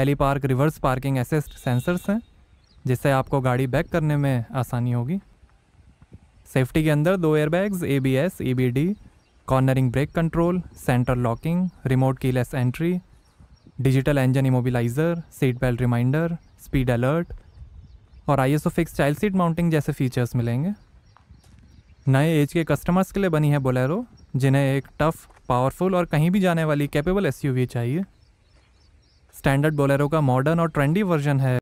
Eli park reverse parking assist sensors हैं जिससे आपको गाड़ी बैक करने में आसानी होगी सेफ्टी के अंदर दो airbags A B S E B D cornering brake control center locking remote keyless entry digital engine immobiliser seat belt reminder speed alert और I S O fix child seat mounting जैसे features मिलेंगे नए as के customers के लिए बनी है Bolero जिन्हें एक टफ़ पावरफुल और कहीं भी जाने वाली कैपेबल वी चाहिए स्टैंडर्ड बोलेरो का मॉडर्न और ट्रेंडी वर्जन है